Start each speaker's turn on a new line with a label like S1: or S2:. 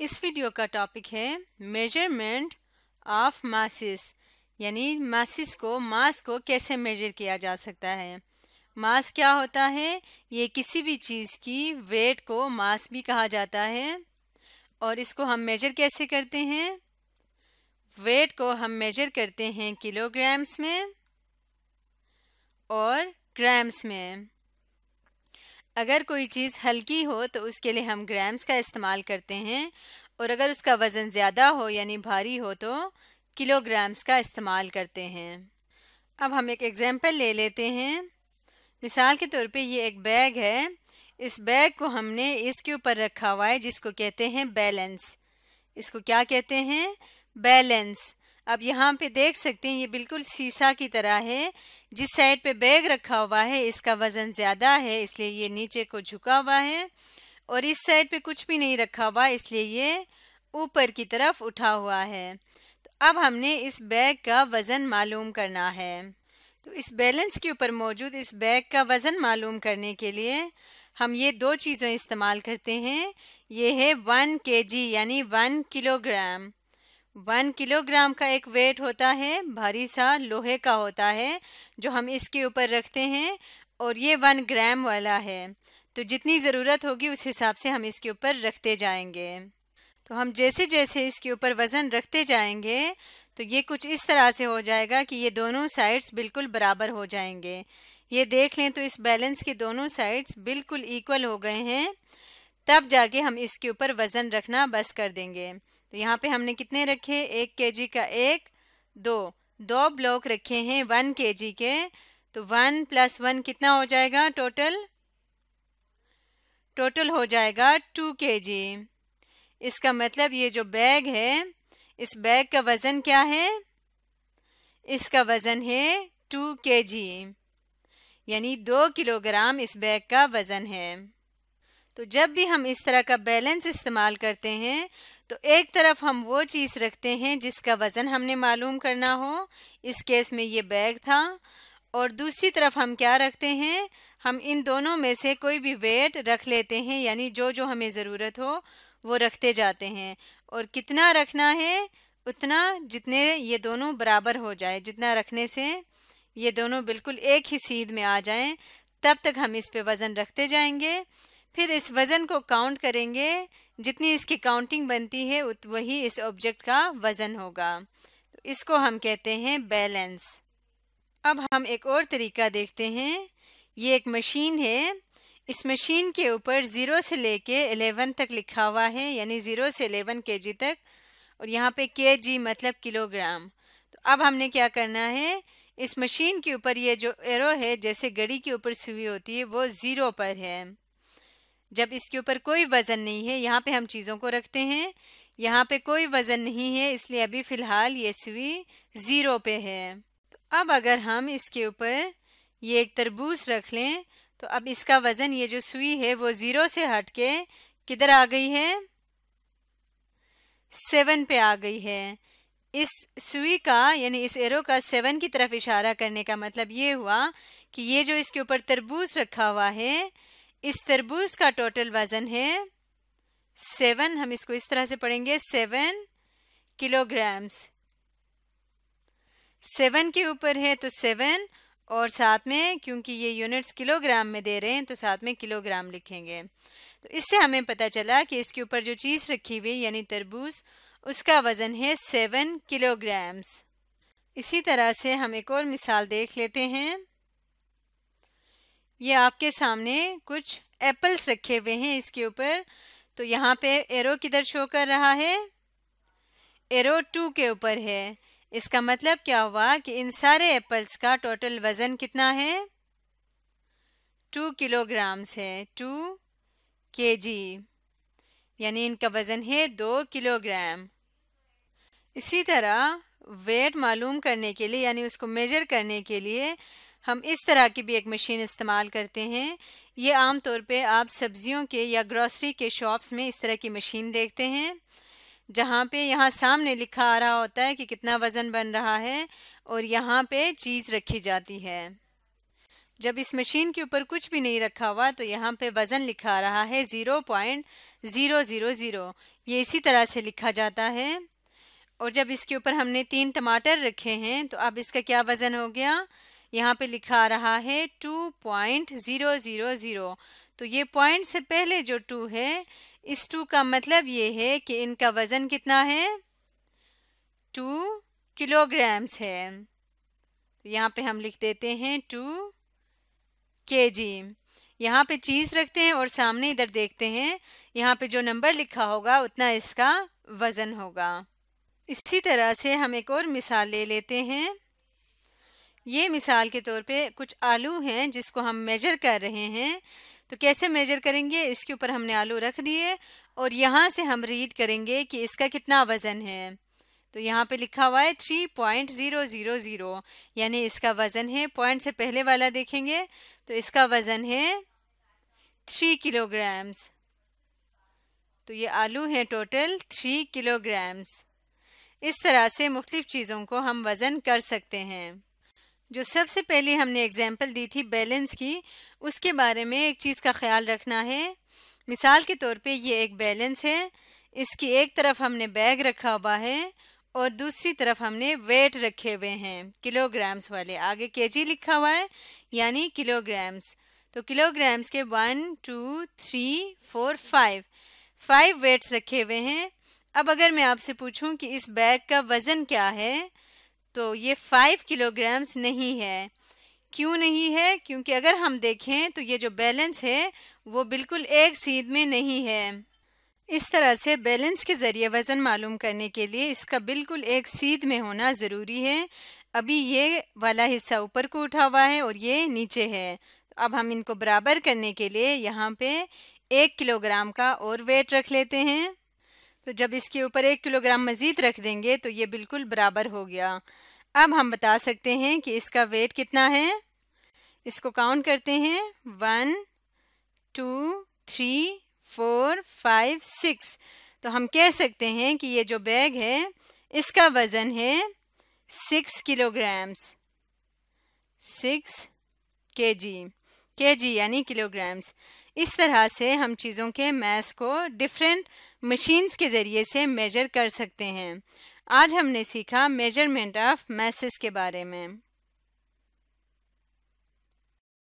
S1: इस वीडियो का टॉपिक है मेजरमेंट ऑफ मासिस यानी मासिस को मास को कैसे मेजर किया जा सकता है मास क्या होता है ये किसी भी चीज़ की वेट को मास भी कहा जाता है और इसको हम मेजर कैसे करते हैं वेट को हम मेजर करते हैं किलोग्राम्स में और ग्राम्स में अगर कोई चीज़ हल्की हो तो उसके लिए हम ग्राम्स का इस्तेमाल करते हैं और अगर उसका वज़न ज़्यादा हो यानी भारी हो तो किलोग्राम्स का इस्तेमाल करते हैं अब हम एक एग्ज़ाम्पल ले लेते हैं मिसाल के तौर पे ये एक बैग है इस बैग को हमने इसके ऊपर रखा हुआ है जिसको कहते हैं बैलेंस इसको क्या कहते हैं बैलेंस अब यहाँ पे देख सकते हैं ये बिल्कुल शीशा की तरह है जिस साइड पे बैग रखा हुआ है इसका वजन ज़्यादा है इसलिए ये नीचे को झुका हुआ है और इस साइड पे कुछ भी नहीं रखा हुआ इसलिए ये ऊपर की तरफ उठा हुआ है तो अब हमने इस बैग का वज़न मालूम करना है तो इस बैलेंस के ऊपर मौजूद इस बैग का वज़न मालूम करने के लिए हम ये दो चीज़ें इस्तेमाल करते हैं ये है वन के जी यानी वन किलोग्राम वन किलोग्राम का एक वेट होता है भारी सा लोहे का होता है जो हम इसके ऊपर रखते हैं और ये वन ग्राम वाला है तो जितनी ज़रूरत होगी उस हिसाब से हम इसके ऊपर रखते जाएंगे तो हम जैसे जैसे इसके ऊपर वज़न रखते जाएंगे तो ये कुछ इस तरह से हो जाएगा कि ये दोनों साइड्स बिल्कुल बराबर हो जाएंगे ये देख लें तो इस बैलेंस के दोनों साइड्स बिल्कुल इक्वल हो गए हैं तब जाके हम इसके ऊपर वज़न रखना बस कर देंगे तो यहाँ पे हमने कितने रखे एक केजी का एक दो दो ब्लॉक रखे हैं वन केजी के तो वन प्लस वन कितना हो जाएगा टोटल टोटल हो जाएगा टू के जी इसका मतलब ये जो बैग है इस बैग का वज़न क्या है इसका वज़न है टू के जी यानी दो किलोग्राम इस बैग का वज़न है तो जब भी हम इस तरह का बैलेंस इस्तेमाल करते हैं तो एक तरफ हम वो चीज़ रखते हैं जिसका वज़न हमने मालूम करना हो इस केस में ये बैग था और दूसरी तरफ हम क्या रखते हैं हम इन दोनों में से कोई भी वेट रख लेते हैं यानी जो जो हमें ज़रूरत हो वो रखते जाते हैं और कितना रखना है उतना जितने ये दोनों बराबर हो जाए जितना रखने से ये दोनों बिल्कुल एक ही सीध में आ जाएं तब तक हम इस पे वज़न रखते जाएंगे फिर इस वज़न को काउंट करेंगे जितनी इसकी काउंटिंग बनती है उत वही इस ऑब्जेक्ट का वज़न होगा तो इसको हम कहते हैं बैलेंस अब हम एक और तरीका देखते हैं ये एक मशीन है इस मशीन के ऊपर ज़ीरो से लेके एलेवन तक लिखा हुआ है यानी ज़ीरो से एलेवन के जी तक और यहाँ पे के जी मतलब किलोग्राम तो अब हमने क्या करना है इस मशीन के ऊपर ये जो एरो है जैसे घड़ी के ऊपर सुई होती है वो ज़ीरो पर है जब इसके ऊपर कोई वज़न नहीं है यहाँ पे हम चीज़ों को रखते हैं यहाँ पे कोई वज़न नहीं है इसलिए अभी फ़िलहाल ये सुई ज़ीरो पे है तो अब अगर हम इसके ऊपर ये एक तरबूज रख लें तो अब इसका वज़न ये जो सुई है वो ज़ीरो से हट के किधर आ गई है सेवन पे आ गई है इस सुई का यानी इस एरो का सेवन की तरफ इशारा करने का मतलब ये हुआ कि ये जो इसके ऊपर तरबूज रखा हुआ है इस तरबूज का टोटल वजन है सेवन हम इसको इस तरह से पढ़ेंगे सेवन किलोग्राम्स सेवन के ऊपर है तो सेवन और साथ में क्योंकि ये यूनिट्स किलोग्राम में दे रहे हैं तो साथ में किलोग्राम लिखेंगे तो इससे हमें पता चला कि इसके ऊपर जो चीज़ रखी हुई यानी तरबूज उसका वज़न है सेवन किलोग्राम्स इसी तरह से हम एक और मिसाल देख लेते हैं ये आपके सामने कुछ एप्पल्स रखे हुए हैं इसके ऊपर तो यहाँ पे एरो किधर शो कर रहा है एरो टू के ऊपर है इसका मतलब क्या हुआ कि इन सारे एप्पल्स का टोटल वज़न कितना है टू किलोग्राम्स है टू के जी यानी इनका वज़न है दो किलोग्राम इसी तरह वेट मालूम करने के लिए यानी उसको मेजर करने के लिए हम इस तरह की भी एक मशीन इस्तेमाल करते हैं ये आम तौर पे आप सब्जियों के या ग्रॉसरी के शॉप्स में इस तरह की मशीन देखते हैं जहाँ पे यहाँ सामने लिखा आ रहा होता है कि कितना वज़न बन रहा है और यहाँ पे चीज़ रखी जाती है जब इस मशीन के ऊपर कुछ भी नहीं रखा हुआ तो यहाँ पे वज़न लिखा आ रहा है zero point zero zero zero ये इसी तरह से लिखा जाता है और जब इसके ऊपर हमने तीन टमाटर रखे हैं तो अब इसका क्या वज़न हो गया यहाँ पे लिखा आ रहा है two point zero zero zero तो ये पॉइंट से पहले जो टू है इस टू का मतलब ये है कि इनका वज़न कितना है टू किलोग्राम्स है तो यहाँ पे हम लिख देते हैं टू के जी यहाँ पे चीज़ रखते हैं और सामने इधर देखते हैं यहाँ पे जो नंबर लिखा होगा उतना इसका वज़न होगा इसी तरह से हम एक और मिसाल ले लेते हैं ये मिसाल के तौर पे कुछ आलू हैं जिसको हम मेजर कर रहे हैं तो कैसे मेजर करेंगे इसके ऊपर हमने आलू रख दिए और यहाँ से हम रीड करेंगे कि इसका कितना वज़न है तो यहाँ पे लिखा हुआ है three point zero zero zero यानी इसका वज़न है पॉइंट से पहले वाला देखेंगे तो इसका वज़न है थ्री किलोग्राम्स तो ये आलू हैं टोटल थ्री किलोग्राम्स इस तरह से मुख्तलिफ़ चीज़ों को हम वज़न कर सकते हैं जो सबसे पहले हमने एग्जाम्पल दी थी बैलेंस की उसके बारे में एक चीज़ का ख्याल रखना है मिसाल के तौर पे ये एक बैलेंस है इसकी एक तरफ हमने बैग रखा हुआ है और दूसरी तरफ हमने वेट रखे हुए हैं किलोग्राम्स वाले आगे केजी लिखा हुआ है यानी किलोग्राम्स तो किलोग्राम्स के one two three four five five weights रखे हुए हैं अब अगर मैं आपसे पूछूं कि इस बैग का वज़न क्या है तो ये फाइव किलोग्राम्स नहीं है क्यों नहीं है क्योंकि अगर हम देखें तो ये जो बैलेंस है वो बिल्कुल एक सीध में नहीं है इस तरह से बैलेंस के ज़रिए वज़न मालूम करने के लिए इसका बिल्कुल एक सीध में होना ज़रूरी है अभी ये वाला हिस्सा ऊपर को उठा हुआ है और ये नीचे है तो अब हम इनको बराबर करने के लिए यहाँ पे एक किलोग्राम का और वेट रख लेते हैं तो जब इसके ऊपर एक किलोग्राम मज़ीद रख देंगे तो ये बिल्कुल बराबर हो गया अब हम बता सकते हैं कि इसका वेट कितना है इसको काउंट करते हैं one two three four five six तो हम कह सकते हैं कि ये जो बैग है इसका वज़न है सिक्स किलोग्राम्स सिक्स के जी के जी यानी किलोग्राम्स इस तरह से हम चीज़ों के मैस को डिफरेंट मशीन्स के ज़रिए से मेजर कर सकते हैं आज हमने सीखा मेजरमेंट ऑफ मैसेस के बारे में